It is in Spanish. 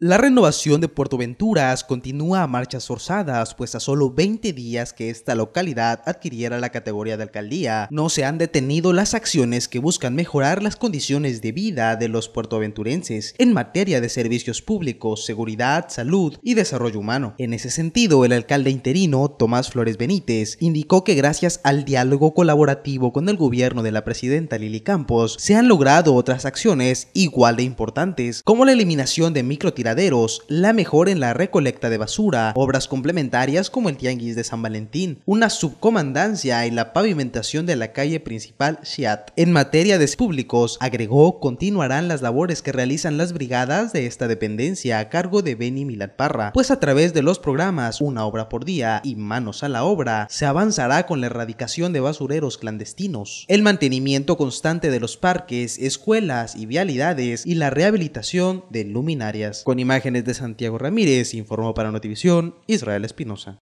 La renovación de Puerto Venturas continúa a marchas forzadas, pues a solo 20 días que esta localidad adquiriera la categoría de alcaldía, no se han detenido las acciones que buscan mejorar las condiciones de vida de los puertoventurenses en materia de servicios públicos, seguridad, salud y desarrollo humano. En ese sentido, el alcalde interino, Tomás Flores Benítez, indicó que gracias al diálogo colaborativo con el gobierno de la presidenta Lili Campos, se han logrado otras acciones igual de importantes, como la eliminación de microtiradas la mejor en la recolecta de basura, obras complementarias como el Tianguis de San Valentín, una subcomandancia y la pavimentación de la calle principal Shiat. En materia de públicos, agregó, continuarán las labores que realizan las brigadas de esta dependencia a cargo de Beni Milatparra, pues a través de los programas Una obra por día y Manos a la obra, se avanzará con la erradicación de basureros clandestinos, el mantenimiento constante de los parques, escuelas y vialidades y la rehabilitación de luminarias imágenes de Santiago Ramírez, informó para Notivisión Israel Espinosa.